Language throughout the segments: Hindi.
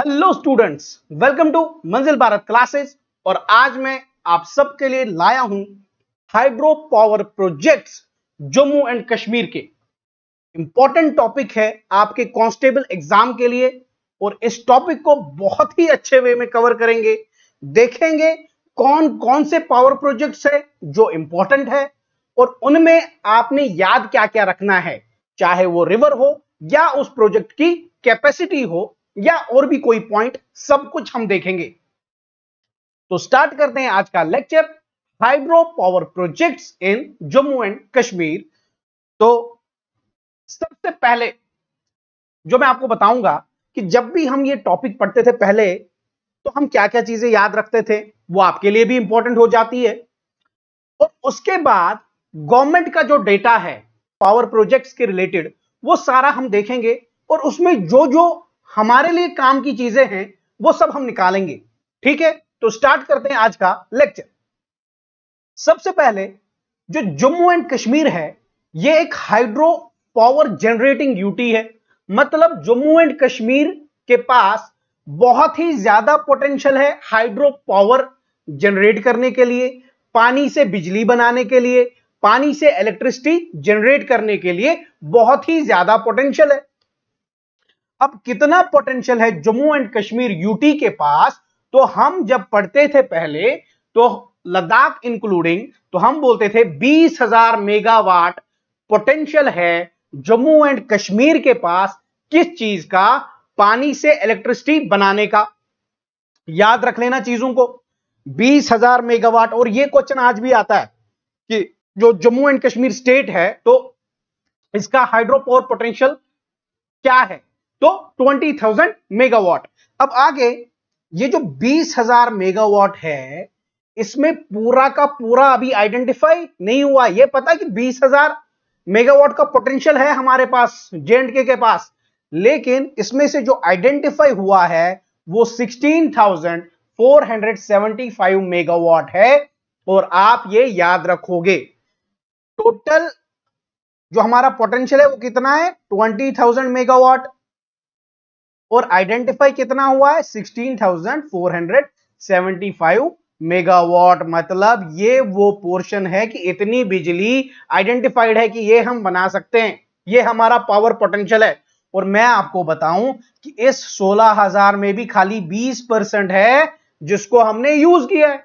हेलो स्टूडेंट्स वेलकम टू मंजिल भारत क्लासेस और आज मैं आप सबके लिए लाया हूं hydro power projects Jammu and Kashmir के इंपॉर्टेंट टॉपिक है आपके कांस्टेबल एग्जाम के लिए और इस टॉपिक को बहुत ही अच्छे वे में कवर करेंगे देखेंगे कौन कौन से पावर प्रोजेक्ट्स है जो इंपॉर्टेंट है और उनमें आपने याद क्या क्या रखना है चाहे वो रिवर हो या उस प्रोजेक्ट की कैपेसिटी हो या और भी कोई पॉइंट सब कुछ हम देखेंगे तो स्टार्ट करते हैं आज का lecture hydro power projects in Jammu and Kashmir तो सबसे पहले जो मैं आपको बताऊंगा कि जब भी हम ये टॉपिक पढ़ते थे पहले तो हम क्या क्या चीजें याद रखते थे वो आपके लिए भी इंपॉर्टेंट हो जाती है और उसके बाद गवर्नमेंट का जो डेटा है पावर प्रोजेक्ट्स के रिलेटेड वो सारा हम देखेंगे और उसमें जो जो हमारे लिए काम की चीजें हैं वो सब हम निकालेंगे ठीक है तो स्टार्ट करते हैं आज का लेक्चर सबसे पहले जो जम्मू एंड कश्मीर है ये एक हाइड्रो पावर जनरेटिंग यूटी है मतलब जम्मू एंड कश्मीर के पास बहुत ही ज्यादा पोटेंशियल है हाइड्रो पावर जनरेट करने के लिए पानी से बिजली बनाने के लिए पानी से इलेक्ट्रिसिटी जनरेट करने के लिए बहुत ही ज्यादा पोटेंशियल है अब कितना पोटेंशियल है जम्मू एंड कश्मीर यूटी के पास तो हम जब पढ़ते थे पहले तो लद्दाख इंक्लूडिंग तो हम बोलते थे बीस हजार मेगावाट पोटेंशियल है जम्मू एंड कश्मीर के पास किस चीज का पानी से इलेक्ट्रिसिटी बनाने का याद रख लेना चीजों को बीस हजार मेगावाट और ये क्वेश्चन आज भी आता है कि जो जम्मू एंड कश्मीर स्टेट है तो इसका हाइड्रोपोर पोटेंशियल क्या है तो 20,000 मेगावाट अब आगे ये जो 20,000 मेगावाट है इसमें पूरा का पूरा अभी आइडेंटिफाई नहीं हुआ ये पता कि 20,000 मेगावाट का पोटेंशियल है हमारे पास जे के, के पास लेकिन इसमें से जो आइडेंटिफाई हुआ है वो 16,475 मेगावाट है और आप ये याद रखोगे टोटल जो हमारा पोटेंशियल है वो कितना है 20,000 मेगावाट और आइडेंटिफाई कितना हुआ है 16,475 मेगावाट मतलब ये वो पोर्शन है कि इतनी बिजली आइडेंटिफाइड है कि ये हम बना सकते हैं ये हमारा पावर पोटेंशियल है और मैं आपको बताऊं कि इस 16,000 में भी खाली 20 परसेंट है जिसको हमने यूज किया है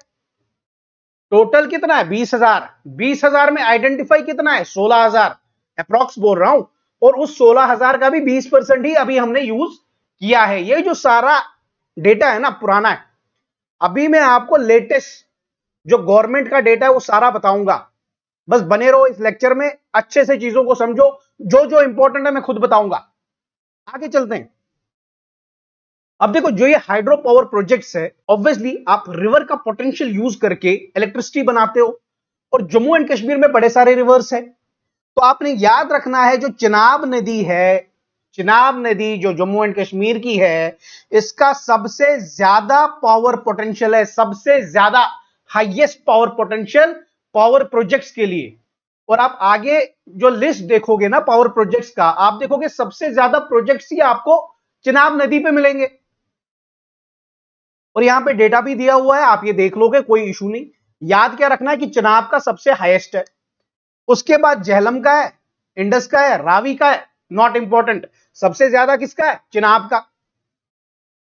टोटल कितना है बीस हजार बीस हजार में आइडेंटिफाई कितना है सोलह हजार अप्रोक्स बोल रहा हूं और उस सोलह हजार का भी बीस परसेंट ही अभी हमने यूज किया है ये जो सारा डेटा है ना पुराना है अभी मैं आपको लेटेस्ट जो गवर्नमेंट का डेटा है वो सारा बताऊंगा बस बने रहो इस लेक्चर में अच्छे से चीजों को समझो जो जो इंपॉर्टेंट है मैं खुद बताऊंगा आगे चलते हैं अब देखो जो ये हाइड्रो पावर प्रोजेक्ट्स है ऑब्वियसली आप रिवर का पोटेंशियल यूज करके इलेक्ट्रिसिटी बनाते हो और जम्मू एंड कश्मीर में बड़े सारे रिवर्स है तो आपने याद रखना है जो चिनाब नदी है चिनाब नदी जो जम्मू एंड कश्मीर की है इसका सबसे ज्यादा पावर पोटेंशियल है सबसे ज्यादा highest power potential power projects के लिए और आप आगे जो लिस्ट देखोगे ना पावर प्रोजेक्ट्स का आप देखोगे सबसे ज्यादा प्रोजेक्ट्स ही आपको चिनाब नदी पे मिलेंगे और यहां पे डेटा भी दिया हुआ है आप ये देख लोगे कोई इशू नहीं याद क्या रखना है कि चिनाब का सबसे हाईएस्ट है उसके बाद जहलम का है इंडस का है रावी का है नॉट इंपॉर्टेंट सबसे ज्यादा किसका है चिनाब का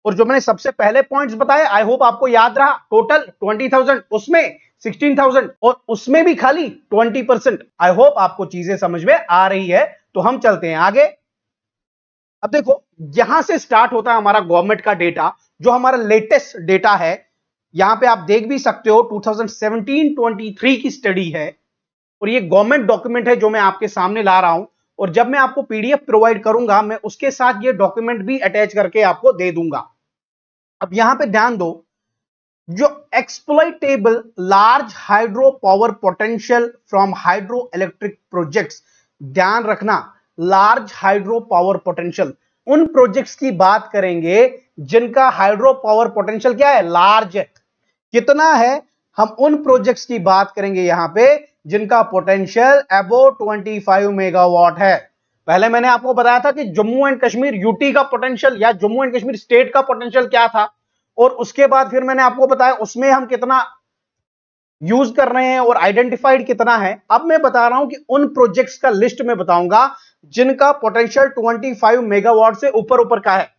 और जो मैंने सबसे पहले पॉइंट्स बताए आई होप आपको याद रहा टोटल 20,000 उसमें 16,000 और उसमें भी खाली 20 परसेंट आई होप आपको चीजें समझ में आ रही है तो हम चलते हैं आगे अब देखो यहां से स्टार्ट होता है हमारा गवर्नमेंट का डेटा जो हमारा लेटेस्ट डेटा है यहां पे आप देख भी सकते हो 2017-23 की स्टडी है और ये गवर्नमेंट डॉक्यूमेंट है जो मैं आपके सामने ला रहा हूं और जब मैं आपको पीडीएफ प्रोवाइड करूंगा मैं उसके साथ ये डॉक्यूमेंट भी अटैच करके आपको दे दूंगा अब यहां पे ध्यान दो जो exploitable large hydro power potential from hydro electric project ध्यान रखना लार्ज हाइड्रो पावर पोटेंशियल उन प्रोजेक्ट्स की बात करेंगे जिनका हाइड्रो पावर पोटेंशियल क्या है लार्ज है कितना है हम उन प्रोजेक्ट्स की बात करेंगे यहां पे जिनका पोटेंशियल एबो 25 मेगावाट है पहले मैंने आपको बताया था कि जम्मू एंड कश्मीर यूटी का पोटेंशियल या जम्मू एंड कश्मीर स्टेट का पोटेंशियल क्या था और उसके बाद फिर मैंने आपको बताया उसमें हम कितना यूज कर रहे हैं और आइडेंटिफाइड कितना है अब मैं बता रहा हूं कि उन प्रोजेक्ट्स का लिस्ट में बताऊंगा जिनका पोटेंशियल 25 मेगावाट से ऊपर ऊपर का है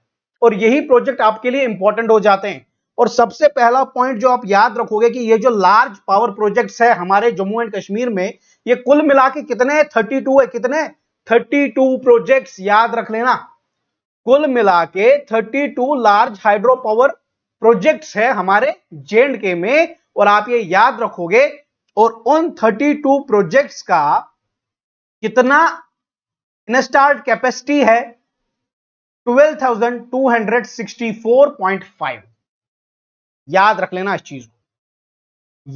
और यही प्रोजेक्ट आपके लिए इंपॉर्टेंट हो जाते हैं और सबसे पहला पॉइंट जो आप याद रखोगे कि ये जो लार्ज पावर प्रोजेक्ट्स है हमारे जम्मू एंड कश्मीर में ये कुल मिला के कितने 32 है कितने 32 प्रोजेक्ट्स याद रख लेना कुल मिला के two large hydro power projects है हमारे जे के में और आप ये याद रखोगे और उन 32 प्रोजेक्ट्स का कितना इंस्टॉल्ड कैपेसिटी है 12,264.5 याद रख लेना इस चीज को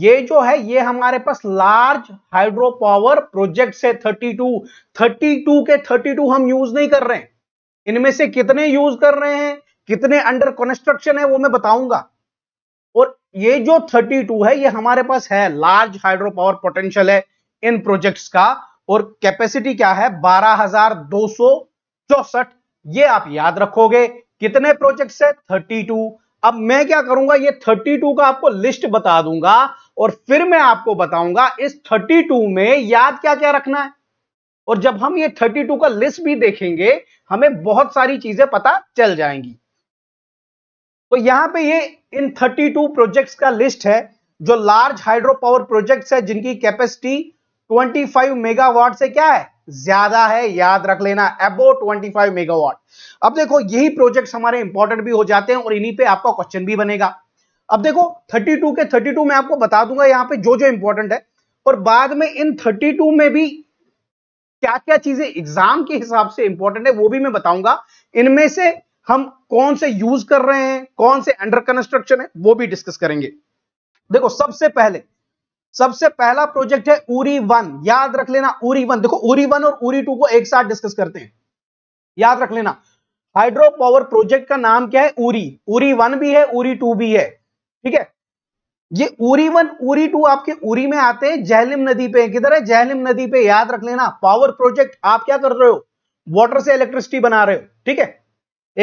ये जो है ये हमारे पास लार्ज हाइड्रो पावर प्रोजेक्ट से 32 32 के 32 हम यूज नहीं कर रहे हैं इनमें से कितने यूज कर रहे हैं कितने अंडर कंस्ट्रक्शन है वो मैं बताऊंगा और ये जो 32 है ये हमारे पास है लार्ज हाइड्रो पावर पोटेंशियल है इन प्रोजेक्ट्स का और कैपेसिटी क्या है बारह हजार दो चौसठ ये आप याद रखोगे कितने प्रोजेक्ट्स है थर्टी अब मैं क्या करूंगा ये 32 का आपको लिस्ट बता दूंगा और फिर मैं आपको बताऊंगा इस 32 में याद क्या क्या रखना है और जब हम ये 32 का लिस्ट भी देखेंगे हमें बहुत सारी चीजें पता चल जाएंगी तो यहां पे ये इन 32 प्रोजेक्ट्स का लिस्ट है जो लार्ज हाइड्रो पावर प्रोजेक्ट्स है जिनकी कैपेसिटी 25 मेगावाट से क्या है ज्यादा है याद रख लेना एबो 25 मेगावाट अब देखो यही प्रोजेक्ट हमारे इंपॉर्टेंट भी हो जाते हैं और इन्हीं पे आपका क्वेश्चन भी बनेगा अब देखो 32 के 32 में आपको बता दूंगा यहाँ पे जो जो इंपॉर्टेंट है और बाद में इन 32 में भी क्या क्या चीजें एग्जाम के हिसाब से इंपॉर्टेंट है वो भी मैं बताऊंगा इनमें से हम कौन से यूज कर रहे हैं कौन से अंडर कंस्ट्रक्शन है वो भी डिस्कस करेंगे देखो सबसे पहले सबसे पहला प्रोजेक्ट है उरी वन याद रख लेना उरी वन देखो उरी वन और उरी टू को एक साथ डिस्कस करते हैं याद रख लेना हाइड्रो पावर प्रोजेक्ट का नाम क्या है उरी उरी वन भी है उरी टू भी है ठीक है ये उरी वन उरी टू आपके उरी में आते हैं जहलिम नदी पे किधर है जहलिम नदी पे याद रख लेना पावर प्रोजेक्ट आप क्या कर रहे हो वाटर से इलेक्ट्रिसिटी बना रहे हो ठीक है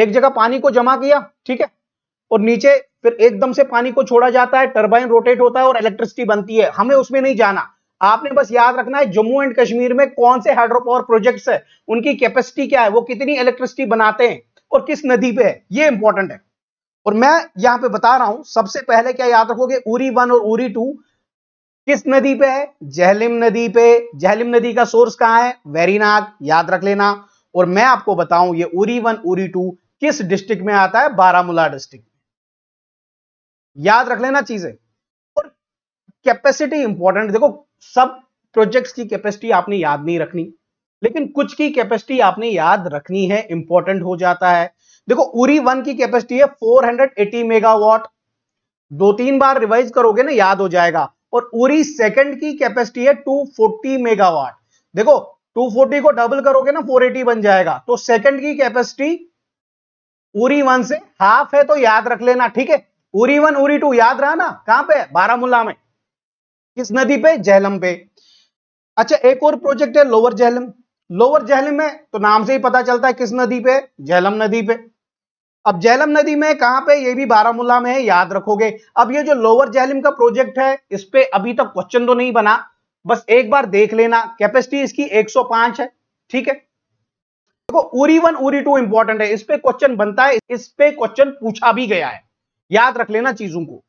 एक जगह पानी को जमा किया ठीक है और नीचे फिर एकदम से पानी को छोड़ा जाता है टर्बाइन रोटेट होता है और इलेक्ट्रिसिटी बनती है हमें उसमें नहीं जाना आपने बस याद रखना है जम्मू एंड कश्मीर में कौन से हाइड्रो पावर प्रोजेक्ट्स है उनकी कैपेसिटी क्या है वो कितनी इलेक्ट्रिसिटी बनाते हैं और किस नदी पे है ये इंपॉर्टेंट है और मैं यहां पे बता रहा हूं सबसे पहले क्या याद रखोगे उरी वन और उरी टू किस नदी पे है जहलिम नदी पे जहलिम नदी का सोर्स कहां है वेरीनाग याद रख लेना और मैं आपको बताऊं ये उरी वन उरी टू किस डिस्ट्रिक्ट में आता है बारामूला डिस्ट्रिक्ट याद रख लेना चीजें और कैपेसिटी इंपॉर्टेंट देखो सब प्रोजेक्ट्स की कैपेसिटी आपने याद नहीं रखनी लेकिन कुछ की कैपेसिटी आपने याद रखनी है इंपॉर्टेंट हो जाता है देखो उरी वन की कैपेसिटी है 480 मेगावाट दो तीन बार रिवाइज करोगे ना याद हो जाएगा और उरी सेकंड की कैपेसिटी है 240 मेगावाट देखो 240 को डबल करोगे ना 480 बन जाएगा तो सेकंड की कैपेसिटी उरी वन से हाफ है तो याद रख लेना ठीक है उरी वन उरी टू याद रहा ना कहां पे बारामूला में किस नदी पे जहलम पे अच्छा एक और प्रोजेक्ट है लोअर जहलम लोअर जहलम में तो नाम से ही पता चलता है किस नदी पे जहलम नदी पे अब जहलम नदी में कहां पे ये भी बारामूला में है याद रखोगे अब ये जो लोअर जहलम का प्रोजेक्ट है इस पे अभी तक क्वेश्चन तो नहीं बना बस एक बार देख लेना कैपेसिटी इसकी 105 है ठीक है देखो Uri one Uri two important है इस पे क्वेश्चन बनता है इस पे क्वेश्चन पूछा भी गया है याद रख लेना चीजों को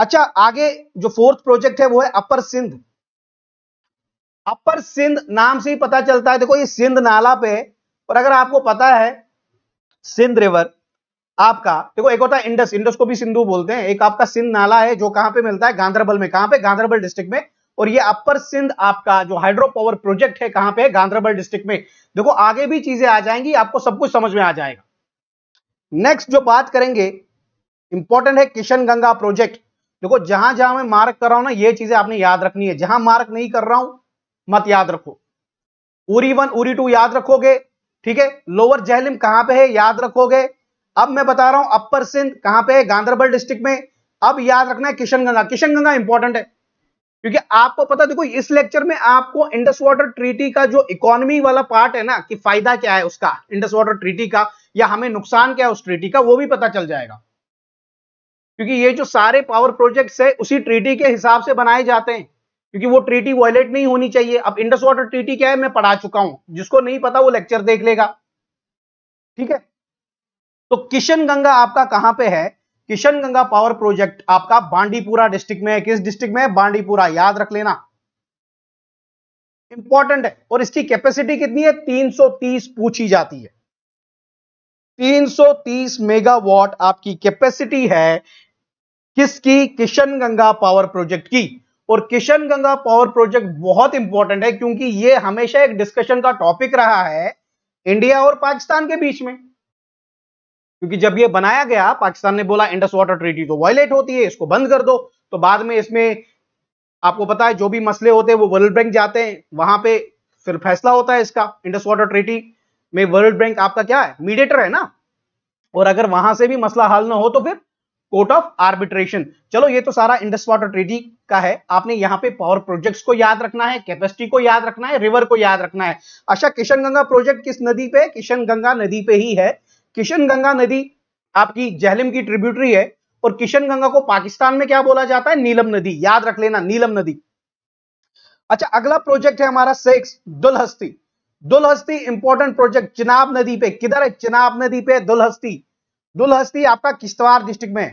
अच्छा आगे जो फोर्थ प्रोजेक्ट है वो है अपर सिंध अपर सिंध नाम से ही पता चलता है देखो ये सिंध नाला पे और अगर आपको पता है सिंध रिवर आपका देखो एक होता है इंडस इंडस को भी सिंधु बोलते हैं एक आपका सिंध नाला है जो कहां पे मिलता है गांधरबल में कहां पे गांधरबल डिस्ट्रिक्ट में और ये अपर सिंध आपका जो हाइड्रो पावर प्रोजेक्ट है कहां पे है गांधरबल डिस्ट्रिक्ट में देखो आगे भी चीजें आ जाएंगी आपको सब कुछ समझ में आ जाएगा नेक्स्ट जो बात करेंगे इंपॉर्टेंट है किशन गंगा प्रोजेक्ट देखो जहां जहां मैं मार्क कर रहा हूं ना ये चीजें आपने याद रखनी है जहां मार्क नहीं कर रहा हूं मत याद रखो उरी वन उरी टू याद रखोगे ठीक है लोअर जहलिम कहां पे है याद रखोगे अब मैं बता रहा हूं अपर सिंध कहां पे है गांधरबल डिस्ट्रिक्ट में अब याद रखना है किशनगंगा किशनगंगा इंपॉर्टेंट है क्योंकि आपको पता देखो इस लेक्चर में आपको इंडस वाटर ट्रीटी का जो इकोनॉमी वाला पार्ट है ना कि फायदा क्या है उसका इंडस वाटर ट्रीटी का या हमें नुकसान क्या है उस ट्रीटी का वो भी पता चल जाएगा क्योंकि ये जो सारे पावर प्रोजेक्ट्स है उसी ट्रीटी के हिसाब से बनाए जाते हैं क्योंकि वो ट्रीटी वॉयलेट नहीं होनी चाहिए अब इंडस वाटर ट्रीटी क्या है मैं पढ़ा चुका हूं जिसको नहीं पता वो लेक्चर देख लेगा ठीक है तो किशन गंगा आपका कहां पे है किशन गंगा पावर प्रोजेक्ट आपका बांडीपुरा डिस्ट्रिक्ट में है किस डिस्ट्रिक्ट में है बांडीपुरा याद रख लेना इंपॉर्टेंट है और इसकी कैपेसिटी कितनी है 330 पूछी जाती है 330 मेगावाट आपकी कैपेसिटी है किसकी किशन गंगा पावर प्रोजेक्ट की और किशन गंगा पावर प्रोजेक्ट बहुत इंपॉर्टेंट है क्योंकि ये हमेशा एक डिस्कशन का टॉपिक रहा है इंडिया और पाकिस्तान के बीच में क्योंकि जब ये बनाया गया पाकिस्तान ने बोला इंडस वाटर ट्रीटी तो वायलेट होती है इसको बंद कर दो तो बाद में इसमें आपको पता है जो भी मसले होते हैं वो वर्ल्ड बैंक जाते हैं वहां पे फिर फैसला होता है इसका इंडस वाटर ट्रीटी में वर्ल्ड बैंक आपका क्या है मीडिएटर है ना और अगर वहां से भी मसला हल ना हो तो फिर कोर्ट ऑफ आर्बिट्रेशन चलो ये तो सारा इंडस वाटर ट्रीटी का है आपने यहाँ पे पावर प्रोजेक्ट्स को याद रखना है कैपेसिटी को याद रखना है रिवर को याद रखना है अच्छा किशन गंगा प्रोजेक्ट किस नदी पे किशन गंगा नदी पे ही है किशन गंगा नदी आपकी जहलिम की ट्रिब्यूटरी है और किशन गंगा को पाकिस्तान में क्या बोला जाता है नीलम नदी याद रख लेना नीलम नदी अच्छा अगला प्रोजेक्ट है हमारा सेक्स दुलहस्ती दुलहस्ती इंपॉर्टेंट प्रोजेक्ट चिनाब नदी पे किधर है चिनाब नदी पे दुलहस्ती दुलहस्ती आपका किश्तवाड़ डिस्ट्रिक्ट में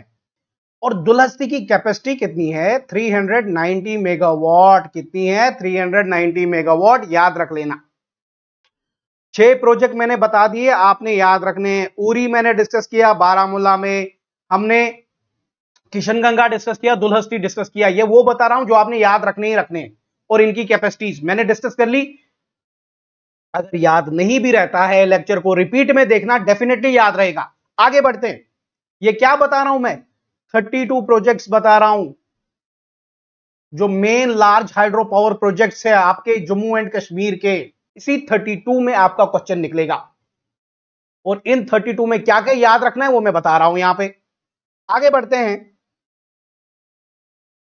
और दुलहस्ती की कैपेसिटी कितनी है 390 मेगावाट कितनी है 390 मेगावाट याद रख लेना छह प्रोजेक्ट मैंने बता दिए आपने याद रखने उरी मैंने डिस्कस किया बारामूला में हमने किशनगंगा डिस्कस किया दुलहस्ती डिस्कस किया ये वो बता रहा हूं जो आपने याद रखने ही रखने और इनकी कैपेसिटीज मैंने डिस्कस कर ली अगर याद नहीं भी रहता है लेक्चर को रिपीट में देखना डेफिनेटली याद रहेगा आगे बढ़ते हैं ये क्या बता रहा हूं मैं 32 प्रोजेक्ट्स बता रहा हूं जो main large hydro power projects है आपके जम्मू एंड कश्मीर के इसी 32 में आपका क्वेश्चन निकलेगा और इन 32 में क्या क्या याद रखना है वो मैं बता रहा हूं यहां पे आगे बढ़ते हैं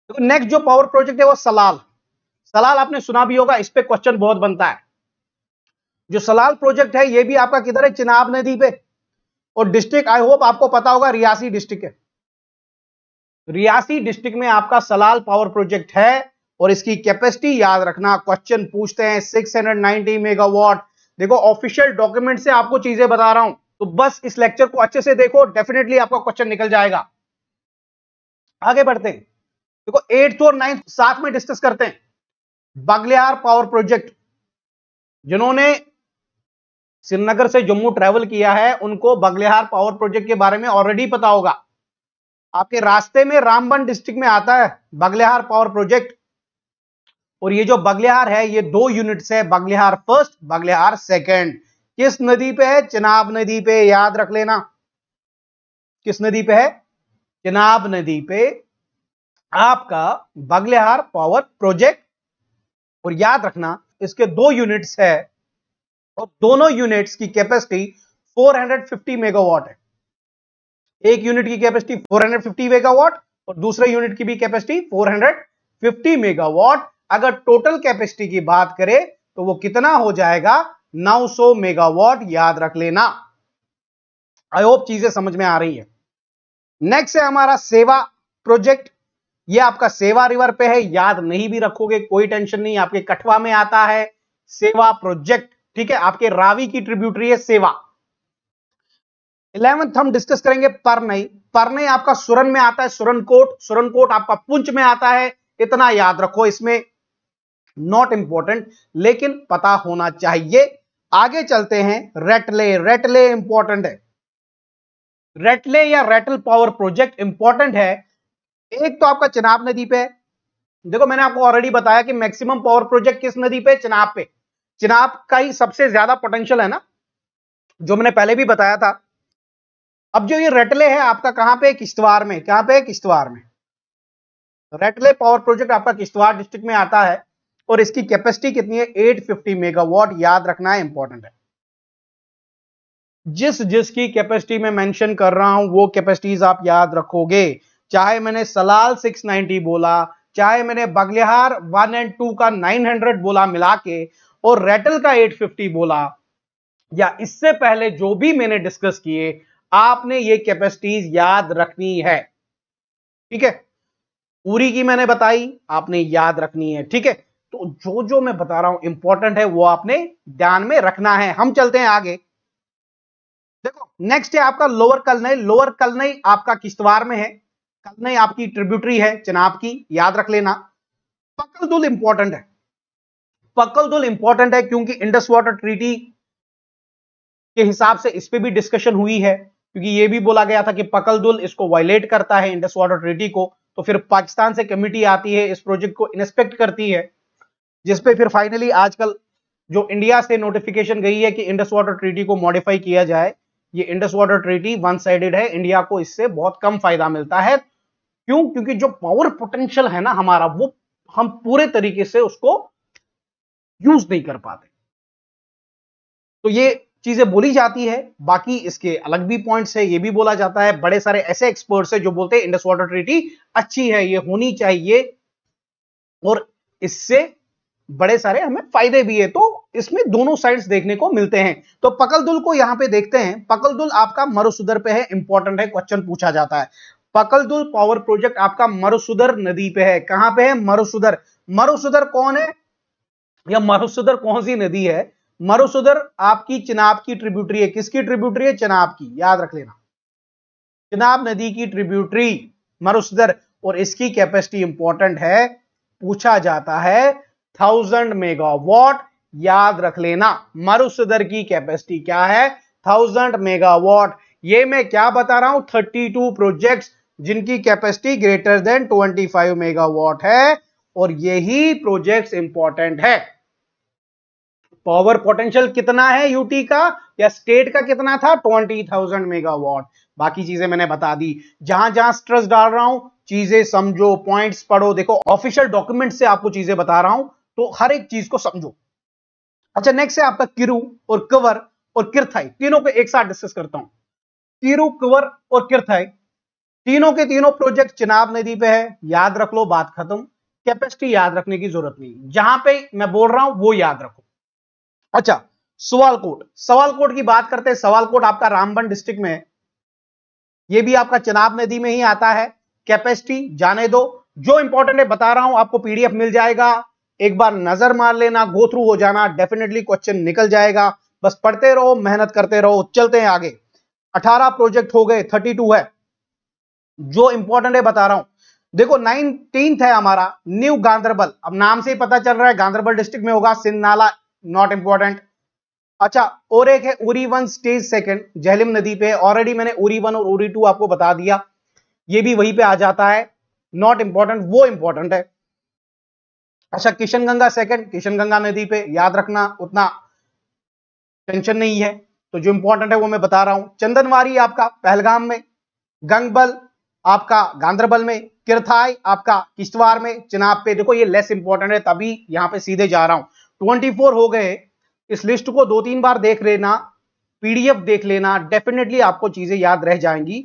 देखो तो नेक्स्ट जो पावर प्रोजेक्ट है वो सलाल सलाल आपने सुना भी होगा इस पर क्वेश्चन बहुत बनता है जो सलाल प्रोजेक्ट है ये भी आपका किधर है चिनाब नदी पे और डिस्ट्रिक्ट आई होप आपको पता होगा रियासी डिस्ट्रिक्ट है रियासी डिस्ट्रिक्ट में आपका सलाल पावर प्रोजेक्ट है और इसकी कैपेसिटी याद रखना क्वेश्चन पूछते हैं 690 मेगावाट देखो ऑफिशियल डॉक्यूमेंट से आपको चीजें बता रहा हूं तो बस इस लेक्चर को अच्छे से देखो डेफिनेटली आपका क्वेश्चन निकल जाएगा आगे बढ़ते हैं देखो एट्थ और नाइन्थ साथ में डिस्कस करते हैं बगलियार पावर प्रोजेक्ट जिन्होंने श्रीनगर से जम्मू ट्रेवल किया है उनको बगलिहार पावर प्रोजेक्ट के बारे में ऑलरेडी पता होगा आपके रास्ते में रामबन डिस्ट्रिक्ट में आता है बगलिहार पावर प्रोजेक्ट और ये जो बगलिहार है ये दो यूनिट्स है बगलिहार फर्स्ट बगलिहार सेकेंड किस नदी पे है चिनाब नदी पे याद रख लेना किस नदी पे है चिनाब नदी पे आपका बगलिहार पावर प्रोजेक्ट और याद रखना इसके दो यूनिट्स है और दोनों यूनिट्स की कैपेसिटी 450 मेगावाट है एक यूनिट की कैपेसिटी 450 मेगावाट और दूसरे यूनिट की भी कैपेसिटी 450 मेगावाट अगर टोटल कैपेसिटी की बात करें तो वो कितना हो जाएगा 900 मेगावाट याद रख लेना आई होप चीजें समझ में आ रही है नेक्स्ट है हमारा सेवा प्रोजेक्ट ये आपका सेवा रिवर पे है याद नहीं भी रखोगे कोई टेंशन नहीं आपके कठवा में आता है सेवा प्रोजेक्ट ठीक है आपके रावी की ट्रिब्यूटरी है सेवा इलेवेंथ हम डिस्कस करेंगे परनई परनई आपका सुरन में आता है सुरनकोट सुरनकोट आपका पुंछ में आता है इतना याद रखो इसमें नॉट इंपॉर्टेंट लेकिन पता होना चाहिए आगे चलते हैं रेटले रेटले इंपॉर्टेंट है रेटले या रेटल पावर प्रोजेक्ट इंपॉर्टेंट है एक तो आपका चिनाब नदी पे देखो मैंने आपको ऑलरेडी बताया कि मैक्सिमम पावर प्रोजेक्ट किस नदी पे चिनाब पे चिनाब का ही सबसे ज्यादा पोटेंशियल है ना जो मैंने पहले भी बताया था अब जो ये रेटले है आपका कहां पे किश्तवार में कहां पे किश्तवार में रेटले पावर प्रोजेक्ट आपका किश्तवार डिस्ट्रिक्ट में आता है और इसकी कैपेसिटी कितनी है 850 मेगावाट याद रखना है इंपॉर्टेंट है जिस जिसकी कैपेसिटी में मेंशन कर रहा हूं वो कैपेसिटीज आप याद रखोगे चाहे मैंने सलाल 690 बोला चाहे मैंने बगलिहार वन एंड टू का 900 बोला मिला के और रेटल का 850 बोला या इससे पहले जो भी मैंने डिस्कस किए आपने ये कैपेसिटीज याद रखनी है ठीक है पूरी की मैंने बताई आपने याद रखनी है ठीक है तो जो जो मैं बता रहा हूं इंपॉर्टेंट है वो आपने ध्यान में रखना है हम चलते हैं आगे देखो नेक्स्ट है आपका लोअर कलनई लोअर कलनई आपका किश्तवाड़ में है कलनई आपकी ट्रिब्यूटरी है चनाब की याद रख लेना पकड़दुल इंपॉर्टेंट है पकल दुल इंपॉर्टेंट है क्योंकि इंडस वाटर ट्रीटी के हिसाब से इस पर भी डिस्कशन हुई है क्योंकि ये भी बोला गया था कि पकल दुल इसको वायलेट करता है इंडस वाटर ट्रीटी को तो फिर पाकिस्तान से कमिटी आती है इस प्रोजेक्ट को इंस्पेक्ट करती है जिसपे फिर फाइनली आजकल जो इंडिया से नोटिफिकेशन गई है कि इंडस वाटर ट्रीटी को मॉडिफाई किया जाए ये Indus water treaty one sided है इंडिया को इससे बहुत कम फायदा मिलता है क्यों क्योंकि जो पावर पोटेंशियल है ना हमारा वो हम पूरे तरीके से उसको यूज नहीं कर पाते तो ये चीजें बोली जाती है बाकी इसके अलग भी पॉइंट्स है ये भी बोला जाता है बड़े सारे ऐसे एक्सपर्ट्स है जो बोलते हैं इंडस वाटर ट्रीटी अच्छी है ये होनी चाहिए और इससे बड़े सारे हमें फायदे भी है तो इसमें दोनों साइड्स देखने को मिलते हैं तो पकलदुल को यहां पे देखते हैं पकलदुल आपका मरुसुदर पे है इंपॉर्टेंट है क्वेश्चन पूछा जाता है पकलदुल पावर प्रोजेक्ट आपका मरुसुदर नदी पे है कहां पे है मरुसुदर मरुसुदर कौन है या मरुसुदर कौन सी नदी है मरुसुदर आपकी चिनाब की ट्रिब्यूटरी है किसकी ट्रिब्यूटरी है चिनाब की याद रख लेना चिनाब नदी की ट्रिब्यूटरी मरुसुदर और इसकी कैपेसिटी इंपॉर्टेंट है पूछा जाता है थाउजेंड मेगावाट याद रख लेना मरुसुदर की कैपेसिटी क्या है थाउजेंड मेगावाट ये मैं क्या बता रहा हूं थर्टी टू प्रोजेक्ट जिनकी capacity greater than twenty five megawatt है और यही प्रोजेक्ट्स इंपॉर्टेंट है पावर पोटेंशियल कितना है यूटी का या स्टेट का कितना था ट्वेंटी थाउजेंड मेगावाट बाकी चीजें मैंने बता दी जहां जहां स्ट्रेस डाल रहा हूं चीजें समझो पॉइंट्स पढ़ो देखो ऑफिशियल डॉक्यूमेंट से आपको चीजें बता रहा हूं तो हर एक चीज को समझो अच्छा नेक्स्ट है आपका किरु और कवर और किरथाई तीनों को एक साथ डिस्कस करता हूं किरु कवर और किरथाई तीनों के तीनों प्रोजेक्ट चिनाब नदी पे है याद रख लो बात खत्म कैपेसिटी याद रखने की जरूरत नहीं जहां पे मैं बोल रहा हूं वो याद रखो अच्छा सवालकोट सवालकोट की बात करते हैं सवालकोट आपका रामबन डिस्ट्रिक्ट में है ये भी आपका चनाब नदी में ही आता है कैपेसिटी जाने दो जो इंपॉर्टेंट है बता रहा हूं आपको पीडीएफ मिल जाएगा एक बार नजर मार लेना गो थ्रू हो जाना डेफिनेटली क्वेश्चन निकल जाएगा बस पढ़ते रहो मेहनत करते रहो चलते हैं आगे 18 प्रोजेक्ट हो गए 32 है जो इंपॉर्टेंट है बता रहा हूं देखो नाइनटीन है हमारा न्यू गांधरबल अब नाम से ही पता चल रहा है गांधरबल डिस्ट्रिक्ट में होगा सिंधनाला नॉट इंपॉर्टेंट अच्छा और एक है Uri one stage second Jhelum नदी पे ऑलरेडी मैंने उरी वन और उरी टू आपको बता दिया ये भी वहीं पे आ जाता है नॉट इंपॉर्टेंट वो इंपॉर्टेंट है अच्छा किशन गंगा सेकेंड किशन गंगा नदी पे याद रखना उतना टेंशन नहीं है तो जो इंपॉर्टेंट है वो मैं बता रहा हूं चंदनवारी आपका पहलगाम में गंगबल आपका गांधरबल में किरथाई आपका किश्तवाड़ में चिनाब पे देखो ये लेस इंपॉर्टेंट है तभी यहां पे सीधे जा रहा हूं 24 हो गए इस लिस्ट को दो तीन बार देख लेना पीडीएफ देख लेना डेफिनेटली आपको चीजें याद रह जाएंगी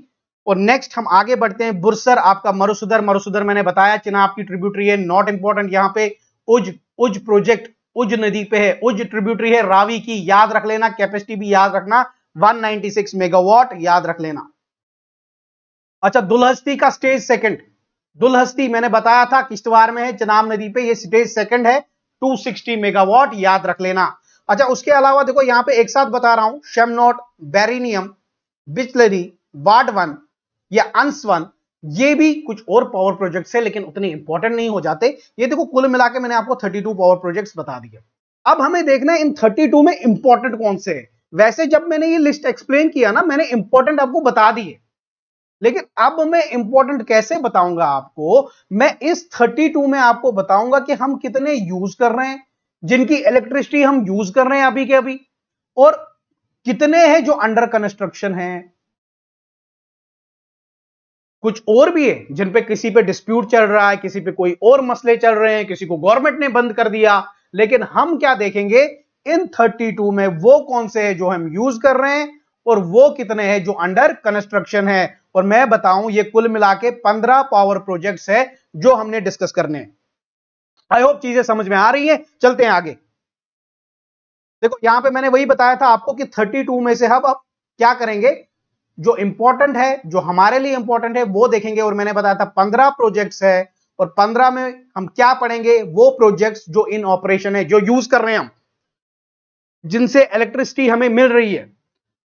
और नेक्स्ट हम आगे बढ़ते हैं बुरसर आपका मरुसुदर मरुसुदर मैंने बताया चिनाब की ट्रिब्यूटरी है नॉट इंपॉर्टेंट यहाँ पे उज उज प्रोजेक्ट उज नदी पे है उज ट्रिब्यूटरी है रावी की याद रख लेना कैपेसिटी भी याद रखना 196 मेगावाट याद रख लेना अच्छा दुलहस्ती का स्टेज सेकंड दुलहस्ती मैंने बताया था किश्तवाड़ में है चनाब नदी पे ये स्टेज सेकंड है 260 मेगावाट याद रख लेना अच्छा उसके अलावा देखो यहां पे एक साथ बता रहा हूं शेमनोट बेरिनियम बिचलरी वार्ड वन या अंश वन ये भी कुछ और पावर प्रोजेक्ट्स है लेकिन उतने इंपॉर्टेंट नहीं हो जाते ये देखो कुल मिला के मैंने आपको 32 पावर प्रोजेक्ट्स बता दिए अब हमें देखना है इन 32 में इंपॉर्टेंट कौन से है वैसे जब मैंने ये लिस्ट एक्सप्लेन किया ना मैंने इंपॉर्टेंट आपको बता दिए लेकिन अब मैं इंपॉर्टेंट कैसे बताऊंगा आपको मैं इस 32 में आपको बताऊंगा कि हम कितने यूज कर रहे हैं जिनकी इलेक्ट्रिसिटी हम यूज कर रहे हैं अभी के अभी और कितने हैं जो अंडर कंस्ट्रक्शन हैं कुछ और भी है जिन पे किसी पे डिस्प्यूट चल रहा है किसी पे कोई और मसले चल रहे हैं किसी को गवर्नमेंट ने बंद कर दिया लेकिन हम क्या देखेंगे इन 32 में वो कौन से हैं जो हम यूज कर रहे हैं और वो कितने हैं जो अंडर कंस्ट्रक्शन है और मैं बताऊं ये कुल मिला के पंद्रह पावर प्रोजेक्ट्स है जो हमने डिस्कस करने हैं आई होप चीजें समझ में आ रही है चलते हैं आगे देखो यहां पे मैंने वही बताया था आपको कि 32 में से हम अब क्या करेंगे जो इंपॉर्टेंट है जो हमारे लिए इंपॉर्टेंट है वो देखेंगे और मैंने बताया था पंद्रह प्रोजेक्ट्स है और पंद्रह में हम क्या पढ़ेंगे वो प्रोजेक्ट्स जो इन ऑपरेशन है जो यूज कर रहे हैं हम जिनसे इलेक्ट्रिसिटी हमें मिल रही है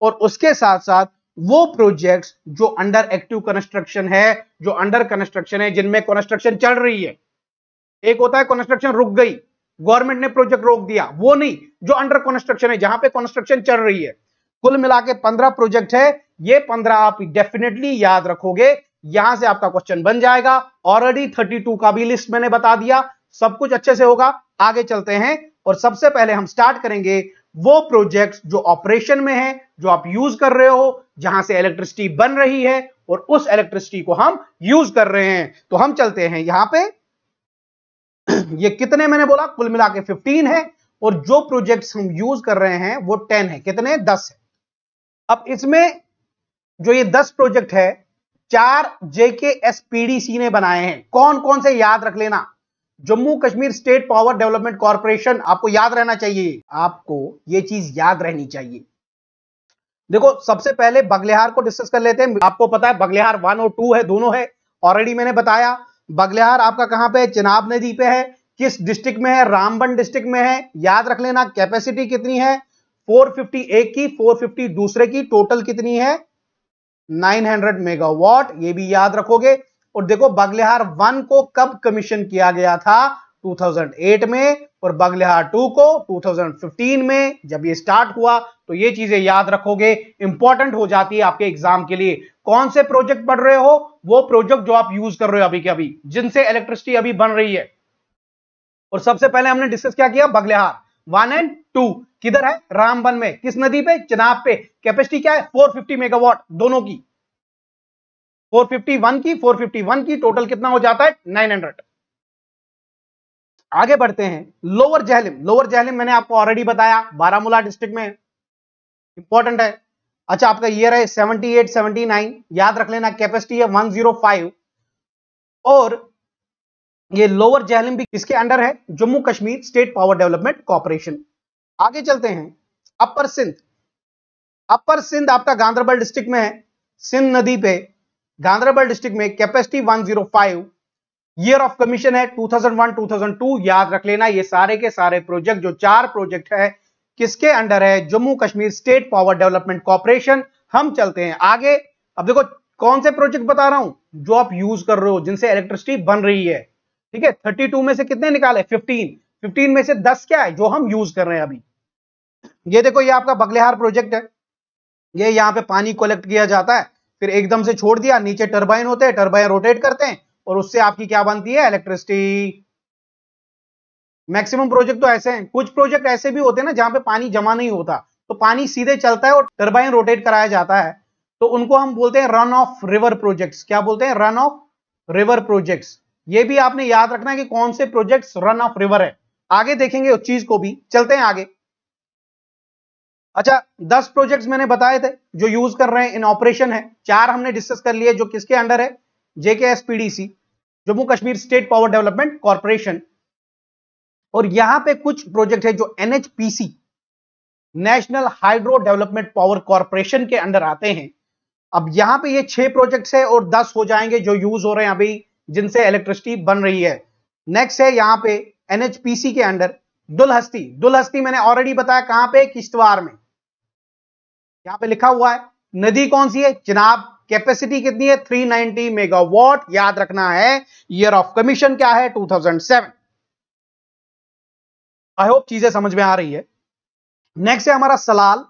और उसके साथ साथ वो प्रोजेक्ट्स जो अंडर एक्टिव कंस्ट्रक्शन है जो अंडर कंस्ट्रक्शन है जिनमें कंस्ट्रक्शन चल रही है एक होता है कंस्ट्रक्शन रुक गई गवर्नमेंट ने प्रोजेक्ट रोक दिया वो नहीं जो अंडर कंस्ट्रक्शन है जहां पे कंस्ट्रक्शन चल रही है कुल मिला के पंद्रह प्रोजेक्ट है ये पंद्रह आप डेफिनेटली याद रखोगे यहां से आपका क्वेश्चन बन जाएगा ऑलरेडी थर्टी टू का भी लिस्ट मैंने बता दिया सब कुछ अच्छे से होगा आगे चलते हैं और सबसे पहले हम स्टार्ट करेंगे वो प्रोजेक्ट्स जो ऑपरेशन में है जो आप यूज कर रहे हो जहां से इलेक्ट्रिसिटी बन रही है और उस इलेक्ट्रिसिटी को हम यूज कर रहे हैं तो हम चलते हैं यहां पे ये कितने मैंने बोला कुल मिला के फिफ्टीन है और जो प्रोजेक्ट्स हम यूज कर रहे हैं वो टेन है कितने दस है अब इसमें जो ये दस प्रोजेक्ट है चार JK S P D C ने बनाए हैं कौन कौन से याद रख लेना Jammu Kashmir state power development corporation आपको याद रहना चाहिए आपको ये चीज याद रहनी चाहिए देखो सबसे पहले बगलिहार को डिस्कस कर लेते हैं आपको पता है बगलेहार वन और टू है दोनों है ऑलरेडी मैंने बताया बगलिहार आपका कहां पे है चिनाब नदी पे है किस डिस्ट्रिक्ट में है रामबन डिस्ट्रिक्ट में है याद रख लेना कैपेसिटी कितनी है 450 एक की 450 दूसरे की टोटल कितनी है 900 मेगावाट ये भी याद रखोगे और देखो बगलेहार वन को कब कमीशन किया गया था 2008 में और बगलेहार टू को 2015 में जब ये स्टार्ट हुआ तो ये चीजें याद रखोगे इंपॉर्टेंट हो जाती है आपके एग्जाम के लिए कौन से प्रोजेक्ट पढ़ रहे हो वो प्रोजेक्ट जो आप यूज कर रहे हो अभी के अभी जिनसे इलेक्ट्रिसिटी अभी बन रही है और सबसे पहले हमने डिस्कस क्या किया बगलेहार वन एंड टू किधर है रामबन में किस नदी पे चिनाब पे कैपेसिटी क्या है 450 मेगावाट दोनों की 451 की 451 की टोटल कितना हो जाता है 900 आगे बढ़ते हैं लोअर जहलिम लोअर जहलिम मैंने आपको ऑलरेडी बताया बारामूला डिस्ट्रिक्ट में इंपॉर्टेंट है अच्छा आपका ईयर है 78 79 याद रख लेना कैपेसिटी है 105 और ये लोअर जहलिम भी किसके अंडर है Jammu Kashmir state power development corporation आगे चलते हैं अपर सिंध अपर सिंध आपका गांधरबल डिस्ट्रिक्ट में है सिंध नदी पे गांधरबल डिस्ट्रिक्ट में कैपेसिटी 105 ईयर ऑफ कमीशन है 2001 2002 याद रख लेना ये सारे के सारे प्रोजेक्ट जो चार प्रोजेक्ट है किसके अंडर है Jammu Kashmir state power development corporation हम चलते हैं आगे अब देखो कौन से प्रोजेक्ट बता रहा हूं जो आप यूज कर रहे हो जिनसे इलेक्ट्रिसिटी बन रही है ठीक है 32 में से कितने निकाले 15 15 में से 10 क्या है जो हम यूज कर रहे हैं अभी ये देखो ये आपका बगलेहार प्रोजेक्ट है ये यहां पे पानी कलेक्ट किया जाता है फिर एकदम से छोड़ दिया नीचे टर्बाइन होते हैं टर्बाइन रोटेट करते हैं और उससे आपकी क्या बनती है इलेक्ट्रिसिटी मैक्सिमम प्रोजेक्ट तो ऐसे हैं कुछ प्रोजेक्ट ऐसे भी होते हैं ना जहां पे पानी जमा नहीं होता तो पानी सीधे चलता है और टर्बाइन रोटेट कराया जाता है तो उनको हम बोलते हैं रन ऑफ रिवर प्रोजेक्ट्स क्या बोलते हैं रन ऑफ रिवर प्रोजेक्ट्स ये भी आपने याद रखना है कि कौन से प्रोजेक्ट्स रन ऑफ रिवर है आगे देखेंगे उस चीज को भी चलते हैं आगे अच्छा दस प्रोजेक्ट मैंने बताए थे जो यूज कर रहे हैं इन ऑपरेशन है चार हमने डिस्कस कर लिए जो किसके अंडर है JK Jammu Kashmir state power development corporation और यहां पे कुछ प्रोजेक्ट है जो NHPC national hydro development power corporation के अंडर आते हैं अब यहां पे ये छह प्रोजेक्ट्स है और दस हो जाएंगे जो यूज हो रहे हैं अभी जिनसे इलेक्ट्रिसिटी बन रही है नेक्स्ट है यहाँ पे एनएचपीसी के अंडर दुलहस्ती दुलहस्ती मैंने ऑलरेडी बताया कहां पे किश्तवाड़ में यहां पे लिखा हुआ है नदी कौन सी है चिनाब कैपेसिटी कितनी है 390 मेगावाट याद रखना है ईयर ऑफ कमीशन क्या है 2007 आई होप चीजें समझ में आ रही है नेक्स्ट है हमारा सलाल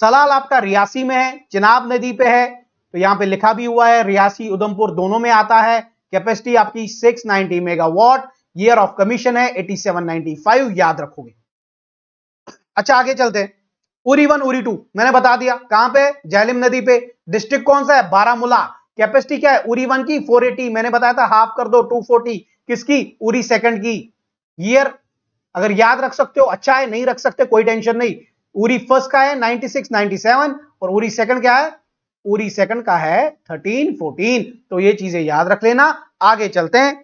सलाल आपका रियासी में है चिनाब नदी पे है तो यहां पे लिखा भी हुआ है रियासी उधमपुर दोनों में आता है कैपेसिटी आपकी 690 मेगावाट ईयर ऑफ कमीशन है 8795 याद रखोगे अच्छा आगे चलते हैं उरी वन उरी टू मैंने बता दिया कहां पे जैलिम नदी पे डिस्ट्रिक्ट कौन सा है बारामूला कैपेसिटी क्या है उरी वन की 480 मैंने बताया था हाफ कर दो 240 किसकी उरी सेकंड की ईयर अगर याद रख सकते हो अच्छा है नहीं रख सकते कोई टेंशन नहीं उरी फर्स्ट का है 96 97 और उरी सेकंड क्या है उरी सेकंड का है 13 14 तो ये चीजें याद रख लेना आगे चलते हैं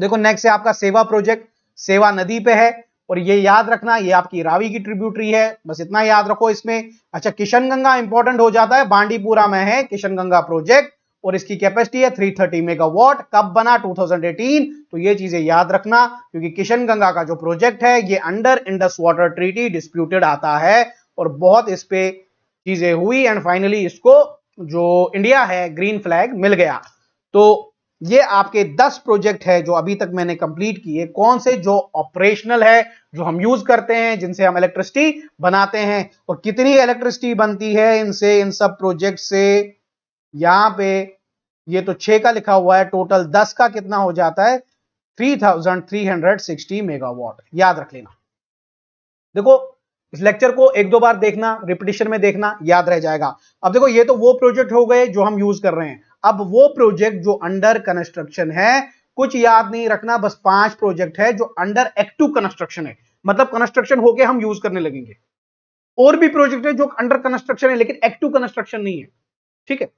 देखो नेक्स्ट है आपका सेवा प्रोजेक्ट सेवा नदी पे है और ये याद रखना ये आपकी रावी की ट्रिब्यूटरी है बस इतना याद रखो इसमें अच्छा किशनगंगा इंपॉर्टेंट हो जाता है बांडीपुरा में है किशनगंगा प्रोजेक्ट और इसकी कैपेसिटी है 330 मेगावॉट कब बना 2018 तो ये चीजें याद रखना क्योंकि किशनगंगा का जो प्रोजेक्ट है ये under Indus water treaty disputed आता है और बहुत इस पे चीजें हुई एंड फाइनली इसको जो इंडिया है ग्रीन फ्लैग मिल गया तो ये आपके 10 प्रोजेक्ट है जो अभी तक मैंने कंप्लीट किए कौन से जो ऑपरेशनल है जो हम यूज करते हैं जिनसे हम इलेक्ट्रिसिटी बनाते हैं और कितनी इलेक्ट्रिसिटी बनती है इनसे इन सब प्रोजेक्ट से यहां पे ये तो छह का लिखा हुआ है टोटल दस का कितना हो जाता है three thousand three hundred sixty megawatt याद रख लेना देखो इस लेक्चर को एक दो बार देखना रिपीटेशन में देखना याद रह जाएगा अब देखो ये तो वो प्रोजेक्ट हो गए जो हम यूज कर रहे हैं अब वो प्रोजेक्ट जो अंडर कंस्ट्रक्शन है कुछ याद नहीं रखना बस पांच प्रोजेक्ट है जो अंडर एक्टिव कंस्ट्रक्शन है मतलब कंस्ट्रक्शन होके हम यूज करने लगेंगे और भी प्रोजेक्ट है जो अंडर कंस्ट्रक्शन है लेकिन एक्टिव कंस्ट्रक्शन नहीं है ठीक है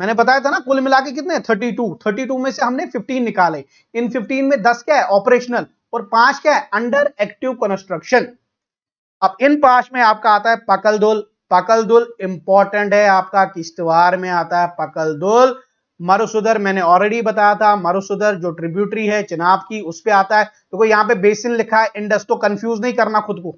मैंने बताया था ना कुल मिला के कितने 32 32 में से हमने 15 निकाले इन 15 में 10 क्या है ऑपरेशनल और पांच क्या है अंडर एक्टिव कंस्ट्रक्शन अब इन पांच में आपका आता है पकलदोल पकलदुल इंपॉर्टेंट है आपका किश्तवाड़ में आता है पकलदुल मरुसुदर मैंने ऑलरेडी बताया था मरुसुदर जो ट्रिब्यूटरी है चिनाब की उस पर आता है देखो तो यहाँ पे बेसिन लिखा है इंडस तो कंफ्यूज नहीं करना खुद को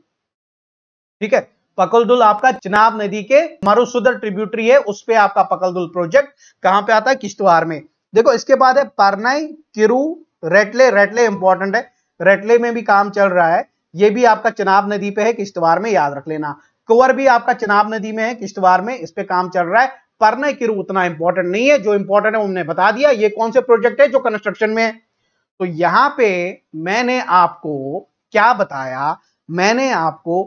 ठीक है पकलदुल आपका चिनाब नदी के मरुसुदर ट्रिब्यूटरी है उस पर आपका पकलदुल प्रोजेक्ट कहां पे आता है किश्तवाड़ में देखो इसके बाद है परनाई किरू रेटले रेटले इंपॉर्टेंट है रेटले में भी काम चल रहा है ये भी आपका चिनाब नदी पे है किश्तवाड़ में याद रख लेना कुंवर भी आपका चिनाब नदी में है किश्तवाड़ में इस पर काम चल रहा है परने की रू उतना इंपॉर्टेंट नहीं है जो इंपॉर्टेंट है उन्होंने बता दिया ये कौन से प्रोजेक्ट है जो कंस्ट्रक्शन में है तो यहां पे मैंने आपको क्या बताया मैंने आपको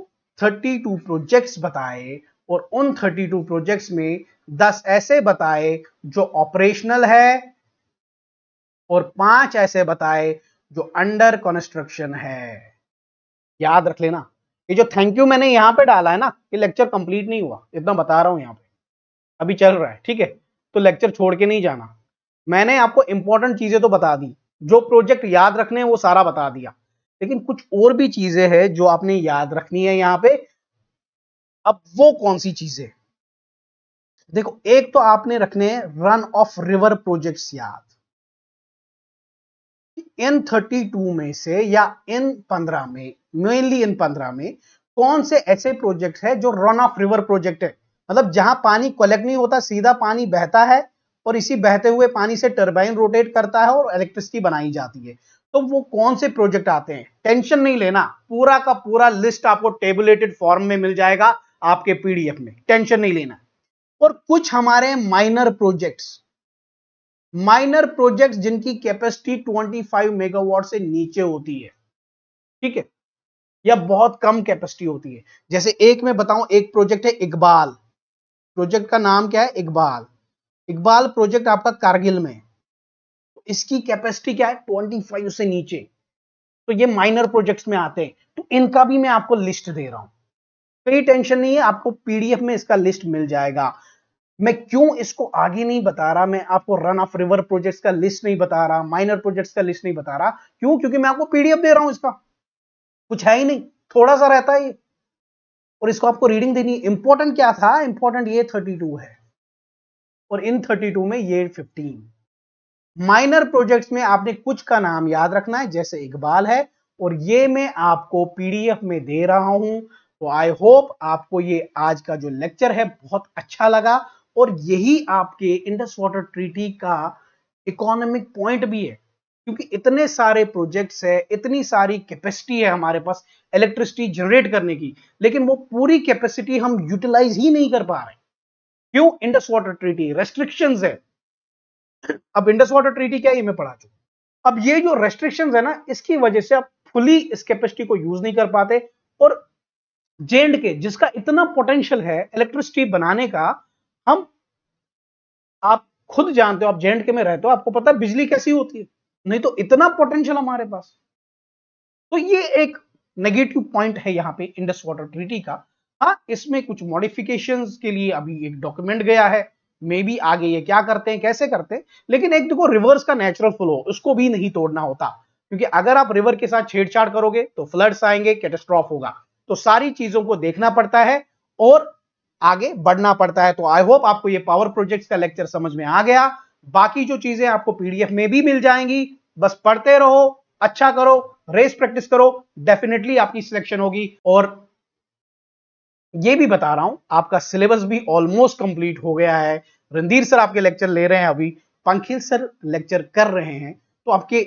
32 प्रोजेक्ट्स बताए और उन 32 प्रोजेक्ट्स में 10 ऐसे बताए जो ऑपरेशनल है और पांच ऐसे बताए जो अंडर कंस्ट्रक्शन है याद रख लेना ये जो थैंक यू मैंने यहाँ पे डाला है ना ये लेक्चर कंप्लीट नहीं हुआ इतना बता रहा हूँ यहाँ पे अभी चल रहा है ठीक है तो लेक्चर छोड़ के नहीं जाना मैंने आपको इंपॉर्टेंट चीजें तो बता दी जो प्रोजेक्ट याद रखने हैं वो सारा बता दिया लेकिन कुछ और भी चीजें हैं जो आपने याद रखनी है यहाँ पे अब वो कौन सी चीजें देखो एक तो आपने रखने रन ऑफ रिवर प्रोजेक्ट्स याद इन टू में से या इन पंद्रह में मेनली इन पंद्रह में कौन से ऐसे प्रोजेक्ट है जो रन ऑफ रिवर प्रोजेक्ट है मतलब जहां पानी कलेक्ट नहीं होता सीधा पानी बहता है और इसी बहते हुए पानी से टर्बाइन रोटेट करता है और इलेक्ट्रिसिटी बनाई जाती है तो वो कौन से प्रोजेक्ट आते हैं टेंशन नहीं लेना पूरा का पूरा लिस्ट आपको टेबुलेटेड फॉर्म में मिल जाएगा आपके पीडीएफ में टेंशन नहीं लेना और कुछ हमारे माइनर प्रोजेक्ट्स माइनर प्रोजेक्ट्स जिनकी कैपेसिटी 25 मेगावाट से नीचे होती है ठीक है या बहुत कम कैपेसिटी होती है जैसे एक में बताऊं एक प्रोजेक्ट है इकबाल प्रोजेक्ट का नाम क्या है इकबाल इकबाल प्रोजेक्ट आपका कारगिल में तो इसकी कैपेसिटी क्या है 25 से नीचे तो ये माइनर प्रोजेक्ट्स में आते हैं तो इनका भी मैं आपको लिस्ट दे रहा हूं कोई टेंशन नहीं है आपको पीडीएफ में इसका लिस्ट मिल जाएगा मैं क्यों इसको आगे नहीं बता रहा मैं आपको रन ऑफ रिवर प्रोजेक्ट्स का लिस्ट नहीं बता रहा माइनर प्रोजेक्ट्स का लिस्ट नहीं बता रहा क्यों क्योंकि मैं आपको पीडीएफ दे रहा हूं इसका कुछ है ही नहीं थोड़ा सा रहता है और इसको आपको रीडिंग देनी इंपॉर्टेंट क्या था इंपॉर्टेंट ये 32 है और इन 32 में ये फिफ्टीन माइनर प्रोजेक्ट्स में आपने कुछ का नाम याद रखना है जैसे इकबाल है और ये मैं आपको पीडीएफ में दे रहा हूं तो आई होप आपको ये आज का जो लेक्चर है बहुत अच्छा लगा और यही आपके इंडस वाटर ट्रीटी का इकोनॉमिक पॉइंट भी है क्योंकि इतने सारे प्रोजेक्ट्स है इतनी सारी कैपेसिटी है हमारे पास इलेक्ट्रिसिटी जनरेट करने की लेकिन वो पूरी कैपेसिटी हम यूटिलाइज ही नहीं कर पा रहे क्यों इंडस वाटर ट्रीटी रेस्ट्रिक्शन है अब इंडस वाटर ट्रीटी क्या ये मैं पढ़ा चुका अब ये जो रेस्ट्रिक्शन है ना इसकी वजह से आप फुली इस कैपेसिटी को यूज नहीं कर पाते और जेंड के जिसका इतना पोटेंशियल है इलेक्ट्रिसिटी बनाने का हम आप खुद जानते हो आप के में रहते हो आपको पता है बिजली कैसी होती है नहीं तो इतना पोटेंशियल हमारे पास तो ये एक नेगेटिव पॉइंट है यहाँ पे इंडस वाटर ट्रीटी का हाँ इसमें कुछ मॉडिफिकेशन के लिए अभी एक डॉक्यूमेंट गया है मे बी आगे ये क्या करते हैं कैसे करते हैं लेकिन एक देखो रिवर्स का नेचुरल फ्लो उसको भी नहीं तोड़ना होता क्योंकि अगर आप रिवर के साथ छेड़छाड़ करोगे तो फ्लड्स आएंगे कैटेस्ट्रॉफ होगा तो सारी चीजों को देखना पड़ता है और आगे बढ़ना पड़ता है तो आई होप आपको ये पावर प्रोजेक्ट्स का लेक्चर समझ में आ गया बाकी जो चीजें आपको पीडीएफ में भी मिल जाएंगी बस पढ़ते रहो अच्छा करो रेस प्रैक्टिस करो डेफिनेटली आपकी सिलेक्शन होगी और ये भी बता रहा हूं आपका सिलेबस भी ऑलमोस्ट कंप्लीट हो गया है रणधीर सर आपके लेक्चर ले रहे हैं अभी पंखिल सर लेक्चर कर रहे हैं तो आपके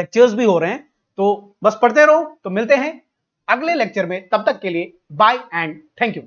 लेक्चर्स भी हो रहे हैं तो बस पढ़ते रहो तो मिलते हैं अगले लेक्चर में तब तक के लिए बाय एंड थैंक यू